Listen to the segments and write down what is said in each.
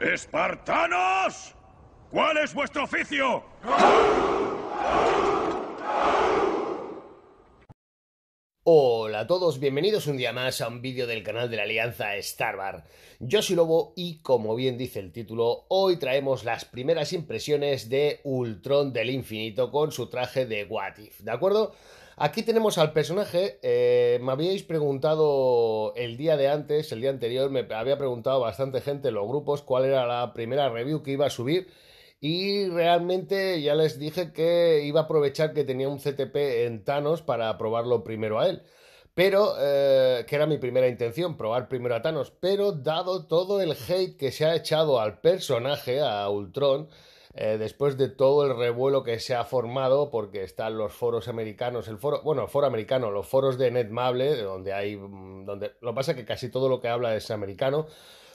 ¡Espartanos! ¿Cuál es vuestro oficio? Hola a todos, bienvenidos un día más a un vídeo del canal de la Alianza Starbar. Yo soy Lobo y como bien dice el título, hoy traemos las primeras impresiones de Ultron del Infinito con su traje de Watif, ¿de acuerdo? Aquí tenemos al personaje. Eh, me habíais preguntado el día de antes, el día anterior, me había preguntado bastante gente en los grupos cuál era la primera review que iba a subir. Y realmente ya les dije que iba a aprovechar que tenía un CTP en Thanos para probarlo primero a él. Pero, eh, que era mi primera intención, probar primero a Thanos. Pero dado todo el hate que se ha echado al personaje, a Ultron, eh, después de todo el revuelo que se ha formado, porque están los foros americanos, el foro, bueno, el foro americano, los foros de Netmable, donde hay, mm, donde, lo que pasa que casi todo lo que habla es americano,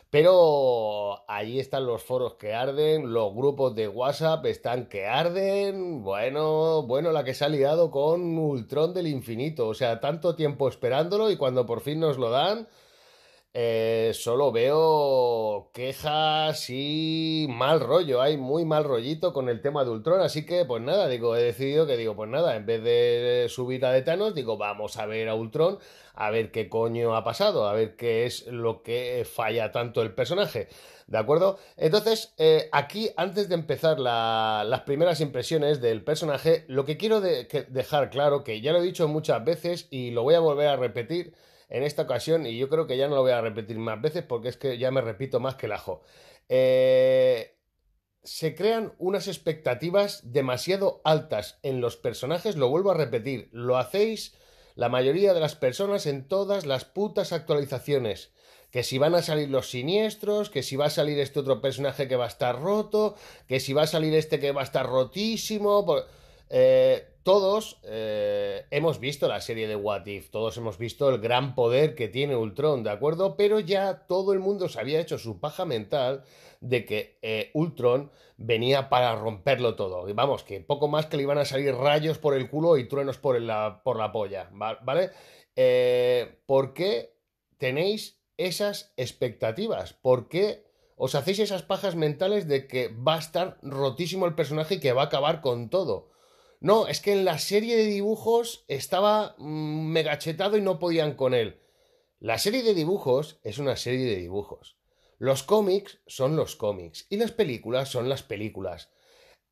pero ahí están los foros que arden, los grupos de WhatsApp están que arden. Bueno, bueno, la que se ha liado con Ultron del Infinito. O sea, tanto tiempo esperándolo y cuando por fin nos lo dan, eh, solo veo quejas y mal rollo, hay muy mal rollito con el tema de Ultron, así que pues nada, digo, he decidido que digo, pues nada, en vez de subir a de Thanos, digo, vamos a ver a Ultron, a ver qué coño ha pasado, a ver qué es lo que falla tanto el personaje, ¿de acuerdo? Entonces, eh, aquí, antes de empezar las primeras impresiones del personaje, lo que quiero dejar claro, que ya lo he dicho muchas veces y lo voy a volver a repetir, en esta ocasión y yo creo que ya no lo voy a repetir más veces porque es que ya me repito más que el ajo. Eh, se crean unas expectativas demasiado altas en los personajes, lo vuelvo a repetir, lo hacéis la mayoría de las personas en todas las putas actualizaciones que si van a salir los siniestros, que si va a salir este otro personaje que va a estar roto, que si va a salir este que va a estar rotísimo. Eh, todos eh, hemos visto la serie de What If, todos hemos visto el gran poder que tiene Ultron, ¿de acuerdo? Pero ya todo el mundo se había hecho su paja mental de que eh, Ultron venía para romperlo todo. Y vamos, que poco más que le iban a salir rayos por el culo y truenos por la, por la polla, ¿vale? ¿Por qué tenéis esas expectativas? ¿Por qué os hacéis esas pajas mentales de que va a estar rotísimo el personaje y que va a acabar con todo? No, es que en la serie de dibujos estaba mm, megachetado y no podían con él. La serie de dibujos es una serie de dibujos. Los cómics son los cómics y las películas son las películas.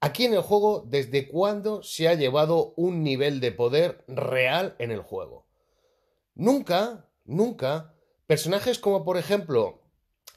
Aquí en el juego, ¿desde cuándo se ha llevado un nivel de poder real en el juego? Nunca, nunca, personajes como por ejemplo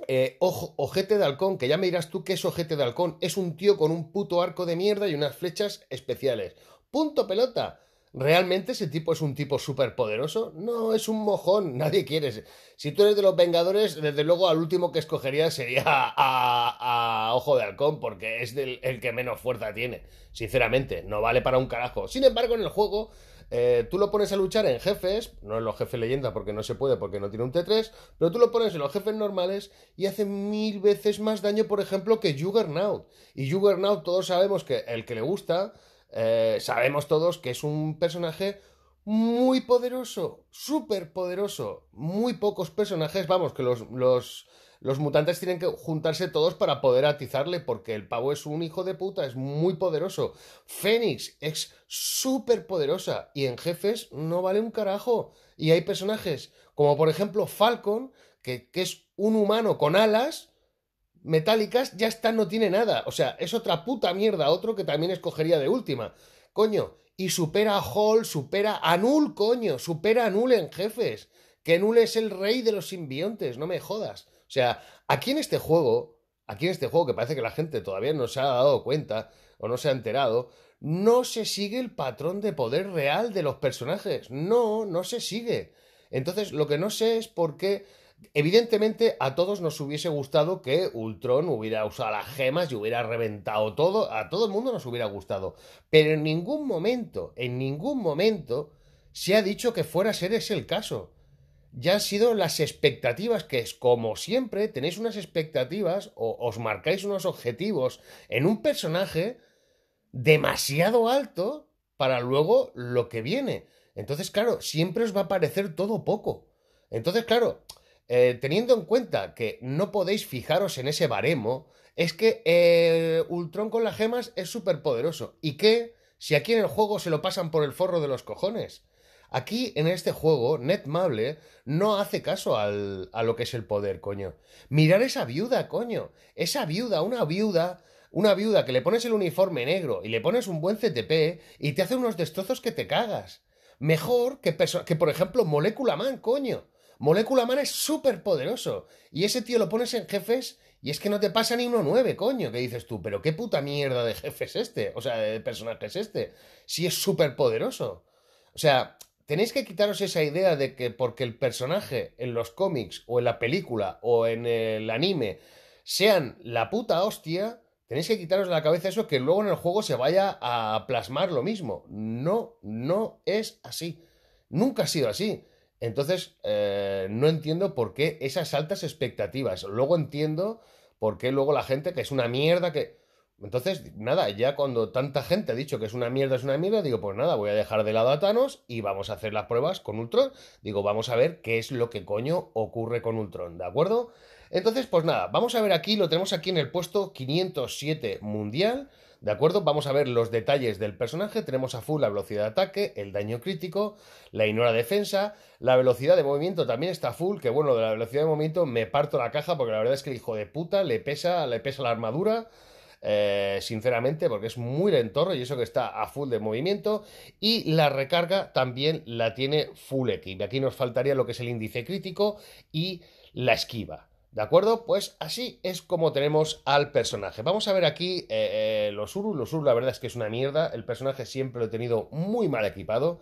eh, ojo, ojete de halcón, que ya me dirás tú qué es ojete de halcón. Es un tío con un puto arco de mierda y unas flechas especiales. Punto pelota. ¿Realmente ese tipo es un tipo súper poderoso? No, es un mojón, nadie quiere. Si tú eres de los Vengadores, desde luego al último que escogería sería a, Ojo de Halcón, porque es el que menos fuerza tiene. Sinceramente, no vale para un carajo. Sin embargo, en el juego eh, tú lo pones a luchar en jefes, no en los jefes leyenda porque no se puede, porque no tiene un T3, pero tú lo pones en los jefes normales y hace mil veces más daño, por ejemplo, que Juggernaut. Y Juggernaut todos sabemos que el que le gusta, eh, sabemos todos que es un personaje muy poderoso, súper poderoso. Muy pocos personajes, vamos, que los, los los mutantes tienen que juntarse todos para poder atizarle, porque el pavo es un hijo de puta, es muy poderoso. Fénix es súper poderosa y en jefes no vale un carajo. Y hay personajes como por ejemplo Falcon, que, es un humano con alas, metálicas, ya está, no tiene nada. O sea, es otra puta mierda, otro que también escogería de última. Coño, y supera a Hall, supera a Null, coño, supera a Null en jefes. Que Null es el rey de los simbiontes, no me jodas. O sea, aquí en este juego, aquí en este juego que parece que la gente todavía no se ha dado cuenta o no se ha enterado, no se sigue el patrón de poder real de los personajes. No, no se sigue. Entonces, lo que no sé es por qué Evidentemente, a todos nos hubiese gustado que Ultron hubiera usado las gemas y hubiera reventado todo. A todo el mundo nos hubiera gustado. Pero en ningún momento, en ningún momento, se ha dicho que fuera a ser ese el caso ya han sido las expectativas, que es como siempre, tenéis unas expectativas o os marcáis unos objetivos en un personaje demasiado alto para luego lo que viene. Entonces, claro, siempre os va a parecer todo poco. Entonces, claro, eh, teniendo en cuenta que no podéis fijaros en ese baremo, es que el eh, Ultron con las gemas es súper poderoso. ¿Y qué? Si aquí en el juego se lo pasan por el forro de los cojones. Aquí, en este juego, Ned no hace caso a lo que es el poder, coño. Mirar esa viuda, coño. Esa viuda, una viuda una viuda que le pones el uniforme negro y le pones un buen CTP y te hace unos destrozos que te cagas. Mejor que, que por ejemplo, Molecula Man, coño. Molecula Man es súper poderoso. Y ese tío lo pones en jefes y es que no te pasa ni uno nueve, coño. Que dices tú, pero qué puta mierda de jefes es este. O sea, de personaje es este. Si es súper poderoso. O sea, tenéis que quitaros esa idea de que porque el personaje en los cómics o en la película o en el anime sean la puta hostia, tenéis que quitaros de la cabeza eso que luego en el juego se vaya a plasmar lo mismo. No, no es así. Nunca ha sido así. Entonces, eh, no entiendo por qué esas altas expectativas. Luego entiendo por qué luego la gente que es una mierda que... Entonces, nada, ya cuando tanta gente ha dicho que es una mierda, es una mierda, digo, pues nada, voy a dejar de lado a Thanos y vamos a hacer las pruebas con Ultron. Digo, vamos a ver qué es lo que coño ocurre con Ultron, ¿de acuerdo? Entonces, pues nada, vamos a ver aquí, lo tenemos aquí en el puesto 507 mundial, ¿de acuerdo? Vamos a ver los detalles del personaje, tenemos a full la velocidad de ataque, el daño crítico, la ignora defensa, la velocidad de movimiento también está full, que bueno, de la velocidad de movimiento me parto la caja porque la verdad es que el hijo de puta le pesa, le pesa la armadura... Eh, sinceramente, porque es muy lentorro y eso que está a full de movimiento. Y la recarga también la tiene full equip. Aquí nos faltaría lo que es el índice crítico y la esquiva. ¿De acuerdo? Pues así es como tenemos al personaje. Vamos a ver aquí eh, eh, los urus Los urus la verdad es que es una mierda. El personaje siempre lo he tenido muy mal equipado.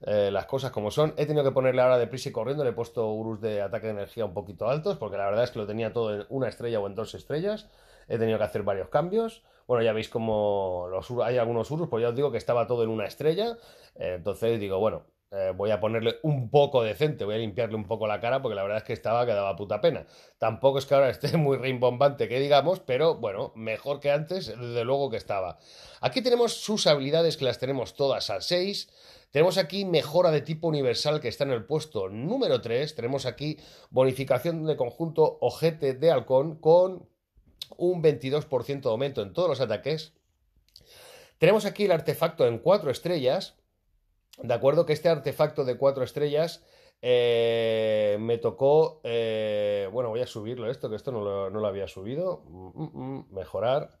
las cosas como son. He tenido que ponerle ahora deprisa y corriendo. Le he puesto Urus de ataque de energía un poquito altos. Porque la verdad es que lo tenía todo en una estrella o en dos estrellas he tenido que hacer varios cambios. Bueno, ya veis como los, hay algunos urus, pues ya os digo que estaba todo en una estrella. Eh, entonces digo, bueno, eh, voy a ponerle un poco decente, voy a limpiarle un poco la cara porque la verdad es que estaba que daba puta pena. Tampoco es que ahora esté muy rimbombante que digamos, pero bueno, mejor que antes, desde luego que estaba. Aquí tenemos sus habilidades que las tenemos todas al 6. Tenemos aquí mejora de tipo universal que está en el puesto número 3. Tenemos aquí bonificación de conjunto ojete de halcón con un 22% de aumento en todos los ataques. Tenemos aquí el artefacto en 4 estrellas. De acuerdo que este artefacto de 4 estrellas eh, me tocó... Eh, bueno, voy a subirlo esto, que esto no lo, había subido. Mm, mm, mm, mejorar.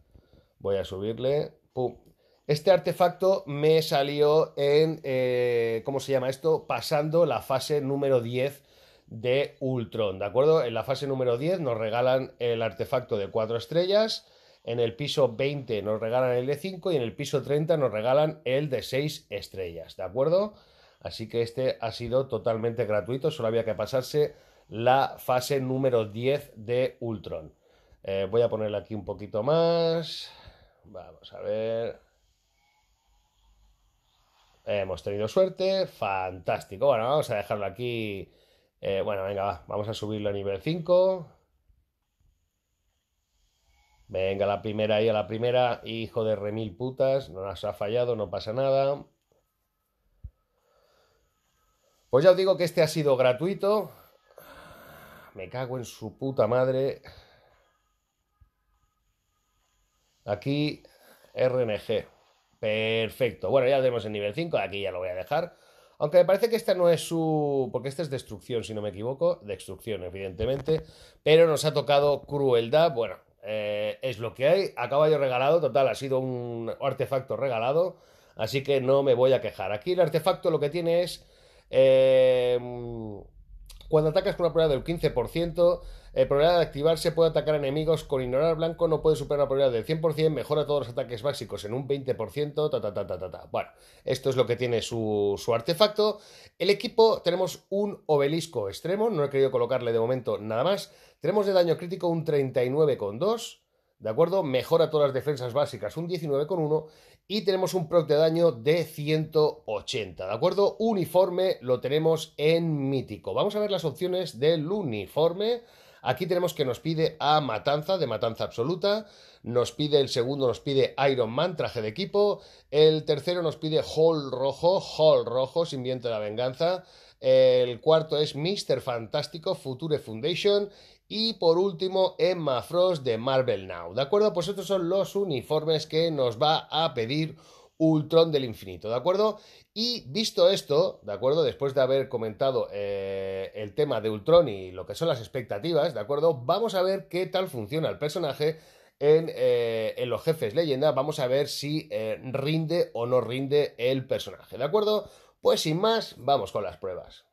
Voy a subirle. Pum. Este artefacto me salió en... Eh, ¿Cómo se llama esto? Pasando la fase número 10 de Ultron, ¿de acuerdo? En la fase número 10 nos regalan el artefacto de 4 estrellas, en el piso 20 nos regalan el de 5 y en el piso 30 nos regalan el de 6 estrellas, ¿de acuerdo? Así que este ha sido totalmente gratuito, solo había que pasarse la fase número 10 de Ultron. Eh, voy a ponerle aquí un poquito más. Vamos a ver. Hemos tenido suerte. Fantástico. Bueno, vamos a dejarlo aquí eh, bueno, venga, vamos a subirlo a nivel 5. Venga, la primera ahí a la primera. Hijo de remil putas. No nos ha fallado, no pasa nada. Pues ya os digo que este ha sido gratuito. Me cago en su puta madre. Aquí, RNG. Perfecto. Bueno, ya tenemos el nivel 5. Aquí ya lo voy a dejar. Aunque me parece que esta no es su. Porque esta es destrucción, si no me equivoco. Destrucción, evidentemente. Pero nos ha tocado crueldad. Bueno, eh, es lo que hay. A yo regalado, total, ha sido un artefacto regalado. Así que no me voy a quejar. Aquí el artefacto lo que tiene es. Eh, cuando atacas con una probabilidad del 15%, eh, probabilidad de activarse puede atacar enemigos con ignorar blanco, no puede superar la probabilidad del 100%, mejora todos los ataques básicos en un 20%, ta, ta, ta, ta, ta, ta. Bueno, esto es lo que tiene su, su artefacto. El equipo, tenemos un obelisco extremo, no he querido colocarle de momento nada más. Tenemos de daño crítico un 39,2%. ¿De acuerdo? Mejora todas las defensas básicas un 19,1 y tenemos un proc de daño de 180, ¿de acuerdo? Uniforme lo tenemos en mítico. Vamos a ver las opciones del uniforme. Aquí tenemos que nos pide a Matanza, de Matanza Absoluta. Nos pide el segundo, nos pide Iron Man, traje de equipo. El tercero nos pide Hall Rojo, Hall Rojo, sin viento de la venganza. El cuarto es Mr. Fantástico, Future Foundation. Y por último, Emma Frost de Marvel Now. ¿De acuerdo? Pues estos son los uniformes que nos va a pedir Ultron del Infinito, ¿de acuerdo? Y visto esto, ¿de acuerdo? Después de haber comentado eh, el tema de Ultron y lo que son las expectativas, ¿de acuerdo? Vamos a ver qué tal funciona el personaje en, eh, en los jefes leyenda. Vamos a ver si eh, rinde o no rinde el personaje, ¿de acuerdo? Pues sin más, vamos con las pruebas.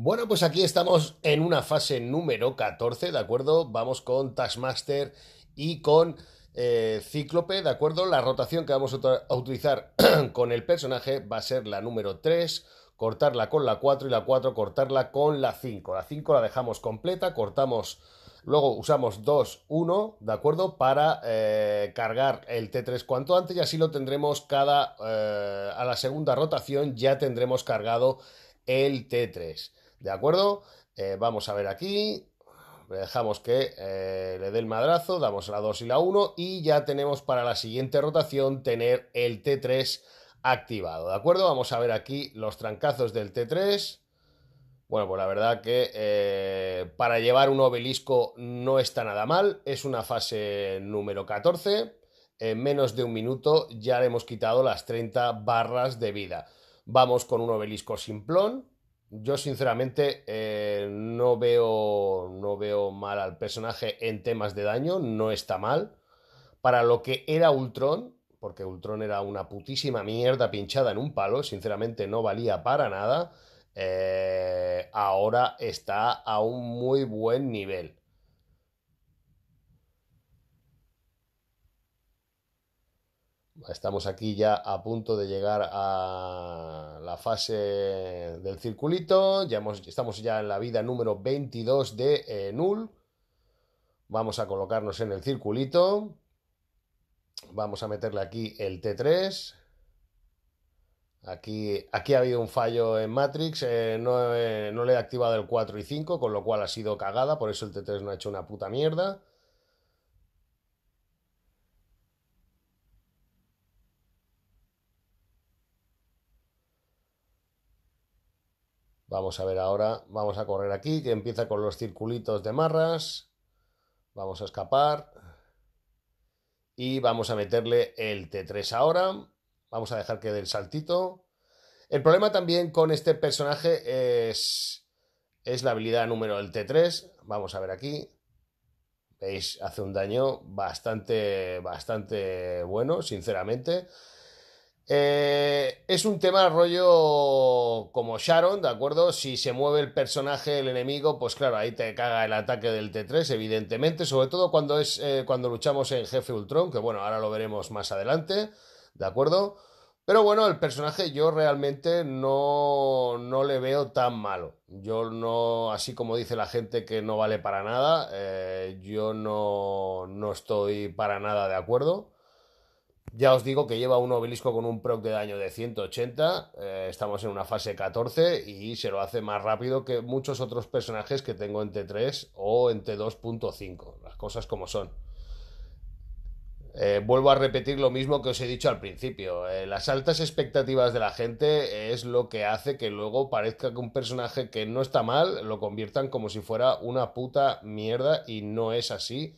Bueno, pues aquí estamos en una fase número 14, ¿de acuerdo? Vamos con Taskmaster y con eh, Cíclope, ¿de acuerdo? La rotación que vamos a utilizar con el personaje va a ser la número 3, cortarla con la 4 y la 4 cortarla con la 5. La 5 la dejamos completa, cortamos, luego usamos 2, 1, ¿de acuerdo? Para eh, cargar el T3 cuanto antes y así lo tendremos cada, eh, a la segunda rotación ya tendremos cargado el T3. ¿De acuerdo? Eh, vamos a ver aquí. Dejamos que eh, le dé el madrazo, damos la 2 y la 1 y ya tenemos para la siguiente rotación tener el T3 activado. ¿De acuerdo? Vamos a ver aquí los trancazos del T3. Bueno, pues la verdad que eh, para llevar un obelisco no está nada mal. Es una fase número 14. En menos de un minuto ya le hemos quitado las 30 barras de vida. Vamos con un obelisco simplón, yo sinceramente eh, no, veo, no veo mal al personaje en temas de daño, no está mal. Para lo que era Ultron, porque Ultron era una putísima mierda pinchada en un palo, sinceramente no valía para nada, eh, ahora está a un muy buen nivel. Estamos aquí ya a punto de llegar a la fase del circulito. Ya hemos, estamos ya en la vida número 22 de eh, Null. Vamos a colocarnos en el circulito. Vamos a meterle aquí el T3. Aquí, aquí ha habido un fallo en Matrix. Eh, no, eh, no le he activado el 4 y 5, con lo cual ha sido cagada. Por eso el T3 no ha hecho una puta mierda. Vamos a ver ahora, vamos a correr aquí, que empieza con los circulitos de marras. Vamos a escapar. Y vamos a meterle el T3 ahora. Vamos a dejar que dé el saltito. El problema también con este personaje es, es la habilidad número del T3. Vamos a ver aquí. ¿Veis? Hace un daño bastante, bastante bueno, sinceramente. Eh, es un tema rollo como Sharon, ¿de acuerdo? Si se mueve el personaje, el enemigo, pues claro, ahí te caga el ataque del T3, evidentemente, sobre todo cuando es eh, cuando luchamos en Jefe Ultron, que bueno, ahora lo veremos más adelante, ¿de acuerdo? Pero bueno, el personaje yo realmente no, no le veo tan malo. Yo no, así como dice la gente que no vale para nada, eh, yo no, no estoy para nada de acuerdo. Ya os digo que lleva un obelisco con un proc de daño de 180, eh, estamos en una fase 14 y se lo hace más rápido que muchos otros personajes que tengo en T3 o en T2.5, las cosas como son. Eh, vuelvo a repetir lo mismo que os he dicho al principio. Eh, las altas expectativas de la gente es lo que hace que luego parezca que un personaje que no está mal lo conviertan como si fuera una puta mierda y no es así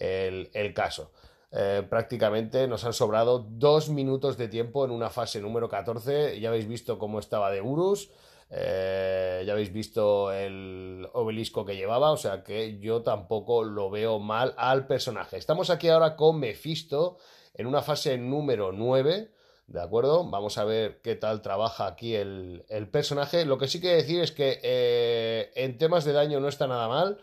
el caso. Eh, prácticamente nos han sobrado dos minutos de tiempo en una fase número 14. Ya habéis visto cómo estaba de Urus. Eh, ya habéis visto el obelisco que llevaba, o sea que yo tampoco lo veo mal al personaje. Estamos aquí ahora con Mephisto en una fase número 9. ¿De acuerdo? Vamos a ver qué tal trabaja aquí el, personaje. Lo que sí que decir es que eh, en temas de daño no está nada mal.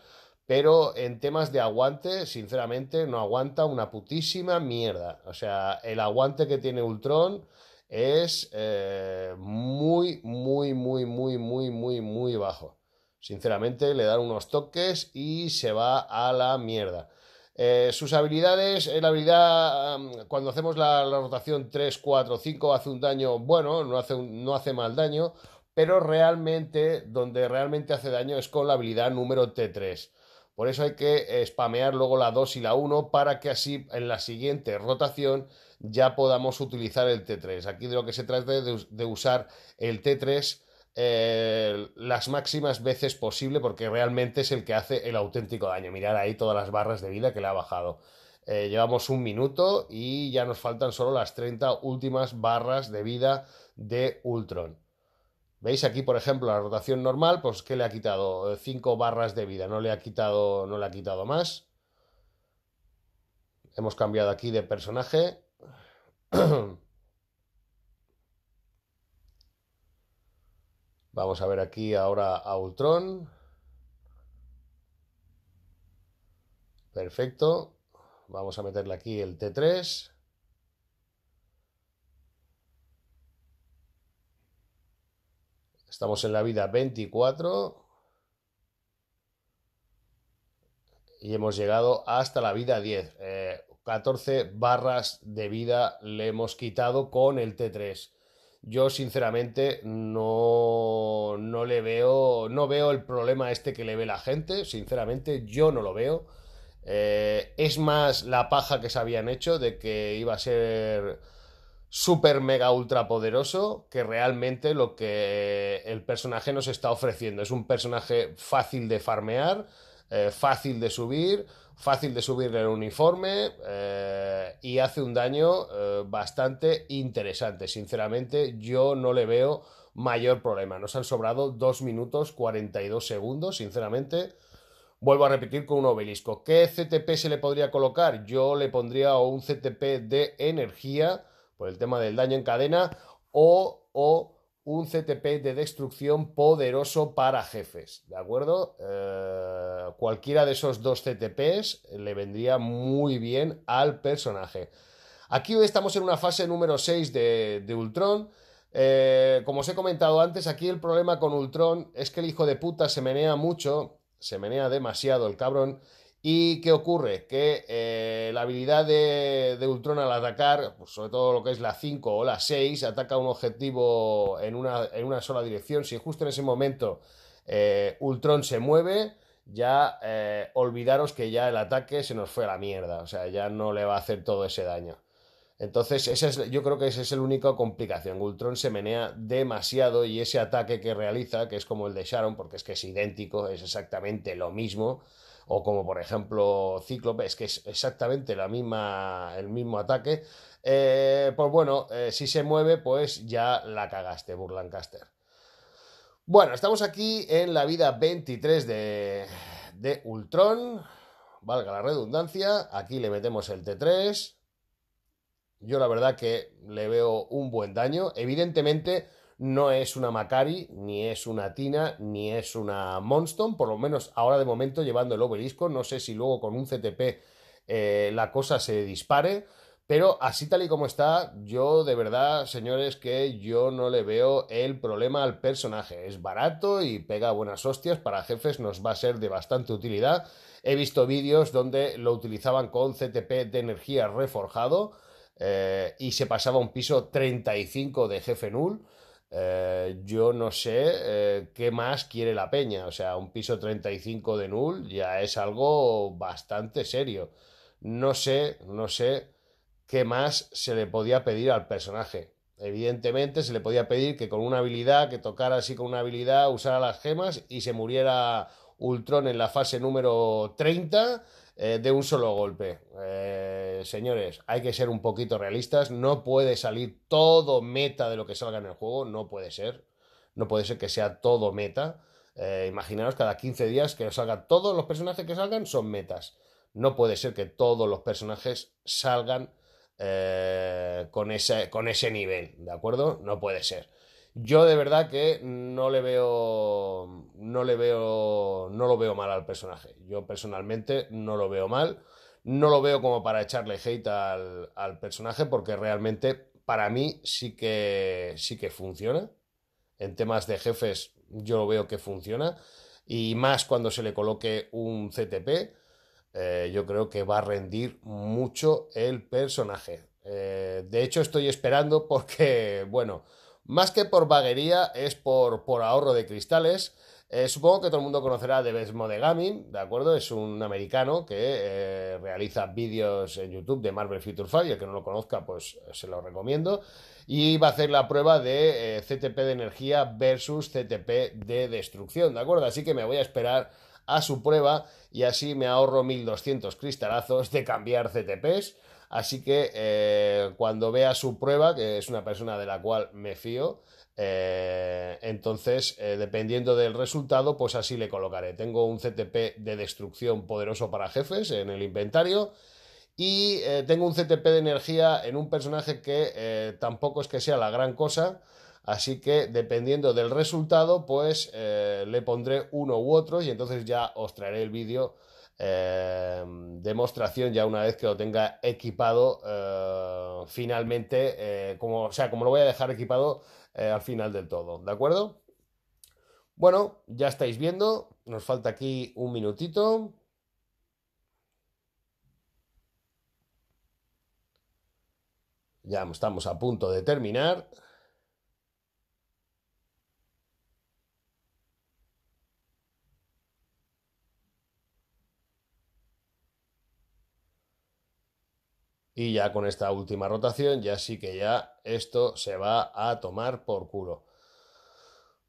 Pero en temas de aguante, sinceramente, no aguanta una putísima mierda. O sea, el aguante que tiene Ultron es eh, muy, muy, muy, muy, muy, muy, muy bajo. Sinceramente, le dan unos toques y se va a la mierda. Eh, sus habilidades, eh, la habilidad, cuando hacemos la, rotación 3, 4, 5, hace un daño bueno, no hace, no hace mal daño, pero realmente, donde realmente hace daño es con la habilidad número T3 por eso hay que eh, spamear luego la 2 y la 1 para que así en la siguiente rotación ya podamos utilizar el T3. Aquí de lo que se trata es de, usar el T3 eh, las máximas veces posible porque realmente es el que hace el auténtico daño. Mirad ahí todas las barras de vida que le ha bajado. Eh, llevamos un minuto y ya nos faltan solo las 30 últimas barras de vida de Ultron. Veis aquí, por ejemplo, la rotación normal, pues que le ha quitado 5 barras de vida, no le ha quitado, no le ha quitado más. Hemos cambiado aquí de personaje. Vamos a ver aquí ahora a Ultron. Perfecto. Vamos a meterle aquí el T3. Estamos en la vida 24 y hemos llegado hasta la vida 10. 14 eh, barras de vida le hemos quitado con el T3. Yo sinceramente no, no le veo, no veo el problema este que le ve la gente, sinceramente yo no lo veo. Eh, es más la paja que se habían hecho de que iba a ser super mega ultra poderoso que realmente lo que el personaje nos está ofreciendo. Es un personaje fácil de farmear, eh, fácil de subir, fácil de subir el uniforme eh, y hace un daño eh, bastante interesante. Sinceramente, yo no le veo mayor problema. Nos han sobrado 2 minutos 42 segundos, sinceramente. Vuelvo a repetir con un obelisco. ¿Qué CTP se le podría colocar? Yo le pondría un CTP de energía por el tema del daño en cadena o, un CTP de destrucción poderoso para jefes, ¿de acuerdo? Eh, cualquiera de esos dos CTPs le vendría muy bien al personaje. Aquí hoy estamos en una fase número 6 de, de Ultron. Eh, como os he comentado antes, aquí el problema con Ultron es que el hijo de puta se menea mucho, se menea demasiado el cabrón, ¿Y qué ocurre? Que eh, la habilidad de, de, Ultron al atacar, pues sobre todo lo que es la 5 o la 6, ataca un objetivo en una, sola dirección. Si justo en ese momento eh, Ultron se mueve, ya eh, olvidaros que ya el ataque se nos fue a la mierda. O sea, ya no le va a hacer todo ese daño. Entonces, es, yo creo que esa es la única complicación. Ultron se menea demasiado y ese ataque que realiza, que es como el de Sharon, porque es que es idéntico, es exactamente lo mismo o como por ejemplo Cíclope, es que es exactamente la misma, el mismo ataque, eh, pues bueno, eh, si se mueve, pues ya la cagaste, Burlancaster. Bueno, estamos aquí en la vida 23 de, de Ultron, valga la redundancia, aquí le metemos el T3, yo la verdad que le veo un buen daño, evidentemente no es una Macari, ni es una Tina, ni es una Monstone, por lo menos ahora de momento llevando el obelisco, no sé si luego con un CTP eh, la cosa se dispare, pero así tal y como está, yo de verdad, señores, que yo no le veo el problema al personaje. Es barato y pega buenas hostias, para jefes nos va a ser de bastante utilidad. He visto vídeos donde lo utilizaban con CTP de energía reforjado eh, y se pasaba un piso 35 de jefe nul. Eh, yo no sé eh, qué más quiere la peña. O sea, un piso 35 de null ya es algo bastante serio. No sé, no sé qué más se le podía pedir al personaje. Evidentemente se le podía pedir que con una habilidad, que tocara así con una habilidad, usara las gemas y se muriera Ultron en la fase número 30 eh, de un solo golpe. Eh, señores, hay que ser un poquito realistas. No puede salir todo meta de lo que salga en el juego. No puede ser. No puede ser que sea todo meta. Eh, imaginaos cada 15 días que salgan todos los personajes que salgan son metas. No puede ser que todos los personajes salgan con, ese, con ese nivel, ¿de acuerdo? No puede ser. Yo de verdad que no le veo. No le veo. No lo veo mal al personaje. Yo personalmente no lo veo mal. No lo veo como para echarle hate al, personaje, porque realmente para mí sí que sí que funciona. En temas de jefes, yo lo veo que funciona. Y más cuando se le coloque un CTP. Eh, yo creo que va a rendir mucho el personaje. Eh, de hecho, estoy esperando porque, bueno, más que por vaguería, es por, ahorro de cristales. Eh, supongo que todo el mundo conocerá de Besmo de Gaming, ¿de acuerdo? Es un americano que eh, realiza vídeos en YouTube de Marvel Future Fight, el que no lo conozca, pues se lo recomiendo. Y va a hacer la prueba de eh, CTP de energía versus CTP de destrucción, ¿de acuerdo? Así que me voy a esperar a su prueba y así me ahorro 1200 cristalazos de cambiar CTPs. Así que eh, cuando vea su prueba, que es una persona de la cual me fío, eh, entonces, eh, dependiendo del resultado, pues así le colocaré. Tengo un CTP de destrucción poderoso para jefes en el inventario. Y tengo un CTP de energía en un personaje que tampoco es que sea la gran cosa. Así que dependiendo del resultado, pues le pondré uno u otro. Y entonces ya os traeré el vídeo Em, demostración ya una vez que lo tenga equipado eh, finalmente, eh, como, o sea, como lo voy a dejar equipado eh, al final del todo, ¿de acuerdo? Bueno, ya estáis viendo, nos falta aquí un minutito. Ya estamos a punto de terminar. Y ya con esta última rotación, ya sí que ya esto se va a tomar por culo.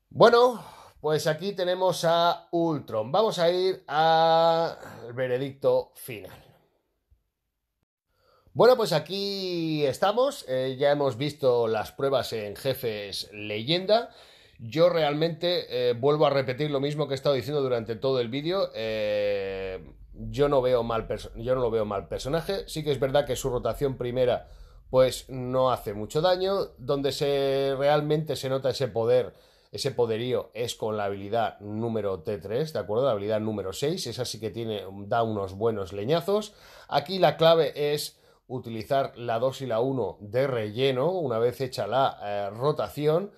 Bueno, pues aquí tenemos a Ultron. Vamos a ir al veredicto final. Bueno, pues aquí estamos. Eh, ya hemos visto las pruebas en jefes leyenda. Yo realmente eh, vuelvo a repetir lo mismo que he estado diciendo durante todo el vídeo. Eh, yo no veo mal lo veo mal personaje. Sí que es verdad que su rotación primera pues no hace mucho daño, donde se realmente se nota ese poder, ese poderío es con la habilidad número T3, ¿de acuerdo? La habilidad número 6, esa sí que tiene da unos buenos leñazos. Aquí la clave es utilizar la 2 y la 1 de relleno una vez hecha la eh, rotación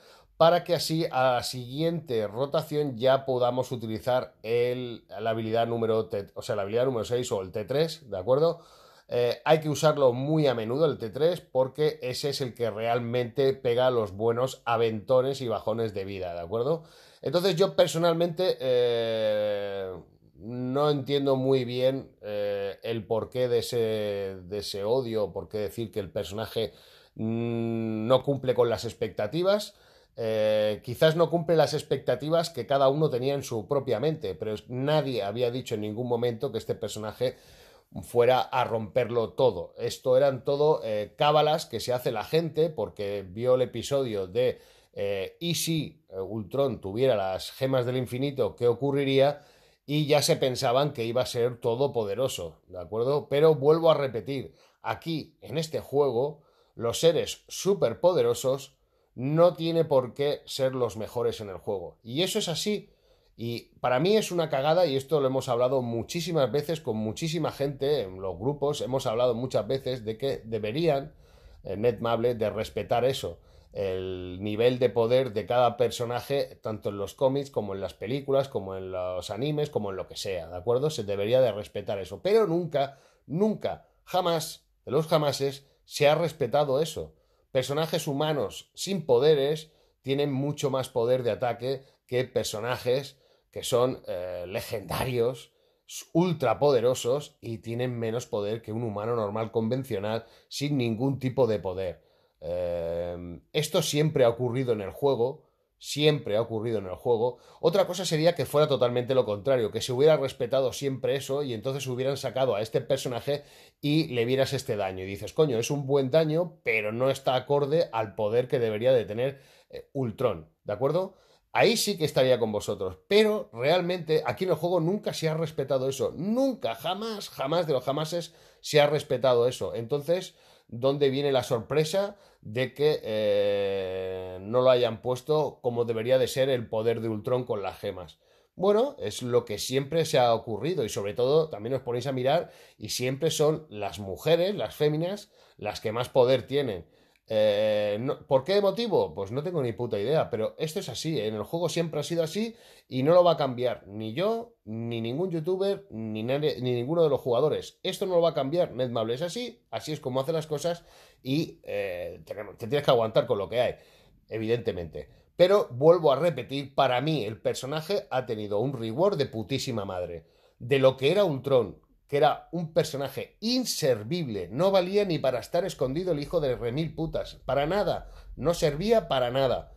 para que así a la siguiente rotación ya podamos utilizar el, la habilidad número o sea, la habilidad número 6 o el T3, ¿de acuerdo? Eh, hay que usarlo muy a menudo el T3 porque ese es el que realmente pega los buenos aventones y bajones de vida, ¿de acuerdo? Entonces yo personalmente eh, no entiendo muy bien eh, el porqué de ese, de ese odio, por qué decir que el personaje mm, no cumple con las expectativas. Eh, quizás no cumple las expectativas que cada uno tenía en su propia mente, pero nadie había dicho en ningún momento que este personaje fuera a romperlo todo. Esto eran todo eh, cábalas que se hace la gente porque vio el episodio de eh, y si Ultron tuviera las gemas del infinito, ¿qué ocurriría? Y ya se pensaban que iba a ser todopoderoso, ¿de acuerdo? Pero vuelvo a repetir, aquí, en este juego, los seres superpoderosos no tiene por qué ser los mejores en el juego. Y eso es así. Y para mí es una cagada, y esto lo hemos hablado muchísimas veces con muchísima gente en los grupos, hemos hablado muchas veces de que deberían, eh, NetMable, de respetar eso, el nivel de poder de cada personaje, tanto en los cómics como en las películas, como en los animes, como en lo que sea, ¿de acuerdo? Se debería de respetar eso, pero nunca, nunca, jamás, de los jamases, se ha respetado eso personajes humanos sin poderes tienen mucho más poder de ataque que personajes que son eh, legendarios, ultra poderosos y tienen menos poder que un humano normal convencional sin ningún tipo de poder. Eh, esto siempre ha ocurrido en el juego, siempre ha ocurrido en el juego. Otra cosa sería que fuera totalmente lo contrario, que se hubiera respetado siempre eso y entonces hubieran sacado a este personaje y le vieras este daño. Y dices, coño, es un buen daño, pero no está acorde al poder que debería de tener eh, Ultron, ¿de acuerdo? Ahí sí que estaría con vosotros, pero realmente aquí en el juego nunca se ha respetado eso. Nunca, jamás, jamás de los jamases se ha respetado eso. Entonces, ¿Dónde viene la sorpresa de que eh, no lo hayan puesto como debería de ser el poder de Ultron con las gemas. Bueno, es lo que siempre se ha ocurrido y sobre todo también os ponéis a mirar y siempre son las mujeres, las féminas, las que más poder tienen. Eh, ¿Por qué motivo? Pues no tengo ni puta idea, pero esto es así, ¿eh? en el juego siempre ha sido así y no lo va a cambiar ni yo, ni ningún youtuber, ni, ni ninguno de los jugadores. Esto no lo va a cambiar, Netmable es así, así es como hace las cosas y eh, te, tienes que aguantar con lo que hay, evidentemente. Pero vuelvo a repetir, para mí el personaje ha tenido un reward de putísima madre. De lo que era un Ultron, era un personaje inservible, no valía ni para estar escondido el hijo de remil putas, para nada, no servía para nada.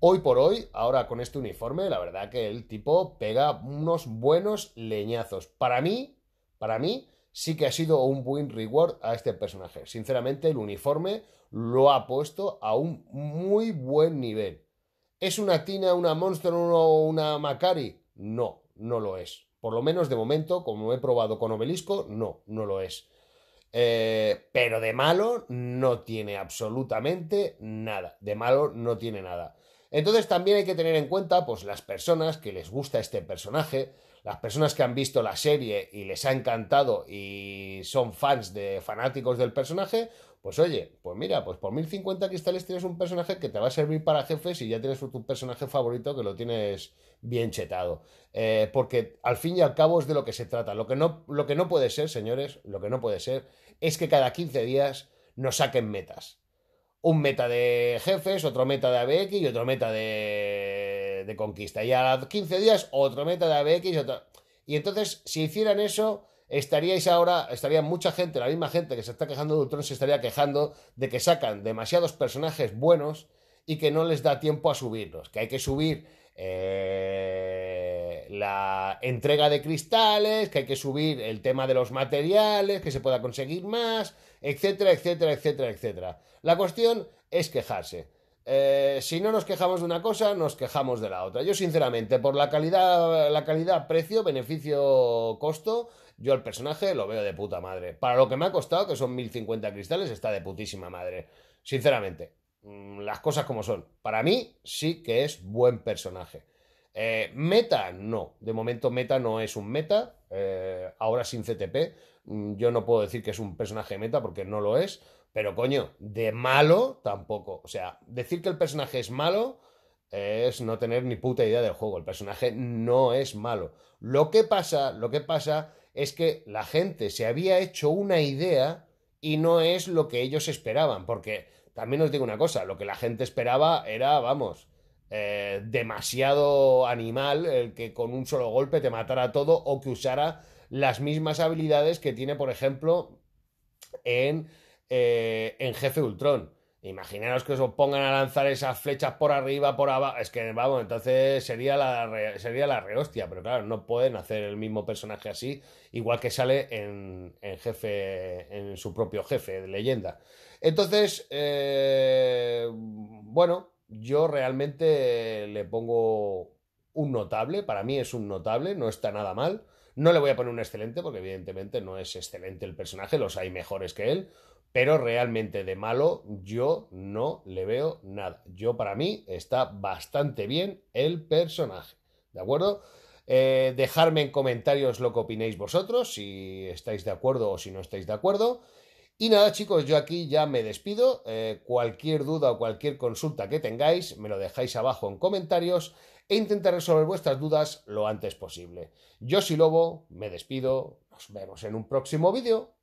Hoy por hoy, ahora con este uniforme, la verdad que el tipo pega unos buenos leñazos. Para mí, para mí, sí que ha sido un buen reward a este personaje. Sinceramente, el uniforme lo ha puesto a un muy buen nivel. ¿Es una Tina, una Monster, una Macari? No, no lo es. Por lo menos de momento, como he probado con obelisco, no, no lo es. Eh, pero de malo no tiene absolutamente nada. De malo no tiene nada. Entonces también hay que tener en cuenta pues, las personas que les gusta este personaje, las personas que han visto la serie y les ha encantado y son fans de fanáticos del personaje, pues oye, pues mira, pues por 1050 cristales tienes un personaje que te va a servir para jefes y ya tienes tu personaje favorito que lo tienes bien chetado. Eh, porque al fin y al cabo es de lo que se trata. Lo que, no, lo que no puede ser, señores, lo que no puede ser es que cada 15 días nos saquen metas. Un meta de jefes, otro meta de ABX y otro meta de, de conquista. Y a los 15 días otro meta de ABX y otro... Y entonces, si hicieran eso estaríais ahora, estaría mucha gente, la misma gente que se está quejando de Ultron, se estaría quejando de que sacan demasiados personajes buenos y que no les da tiempo a subirlos, que hay que subir eh, la entrega de cristales, que hay que subir el tema de los materiales, que se pueda conseguir más, etcétera, etcétera, etcétera, etcétera. La cuestión es quejarse. Eh, si no nos quejamos de una cosa, nos quejamos de la otra. Yo, sinceramente, por la calidad, la calidad, precio, beneficio, costo, yo al personaje lo veo de puta madre. Para lo que me ha costado, que son 1050 cristales, está de putísima madre. Sinceramente, mm, las cosas como son. Para mí sí que es buen personaje. Eh, meta, no. De momento meta no es un meta. Eh, ahora sin CTP. Mm, yo no puedo decir que es un personaje meta porque no lo es. Pero coño, de malo tampoco. O sea, decir que el personaje es malo es no tener ni puta idea del juego. El personaje no es malo. Lo que pasa, lo que pasa es que la gente se había hecho una idea y no es lo que ellos esperaban, porque también os digo una cosa, lo que la gente esperaba era, vamos, eh, demasiado animal el que con un solo golpe te matara todo o que usara las mismas habilidades que tiene, por ejemplo, en, eh, en Jefe Ultron. Imaginaros que os pongan a lanzar esas flechas por arriba, por abajo. Es que, vamos, entonces sería la, sería la rehostia. Pero claro, no pueden hacer el mismo personaje así, igual que sale en, en jefe, en su propio jefe de leyenda. Entonces, eh, bueno, yo realmente le pongo un notable. Para mí es un notable, no está nada mal. No le voy a poner un excelente, porque evidentemente no es excelente el personaje, los hay mejores que él. Pero realmente de malo yo no le veo nada. Yo para mí está bastante bien el personaje. ¿De acuerdo? Eh, dejadme dejarme en comentarios lo que opinéis vosotros, si estáis de acuerdo o si no estáis de acuerdo. Y nada chicos, yo aquí ya me despido. Eh, cualquier duda o cualquier consulta que tengáis, me lo dejáis abajo en comentarios e intentaré resolver vuestras dudas lo antes posible. Yo soy Lobo, me despido, nos vemos en un próximo vídeo.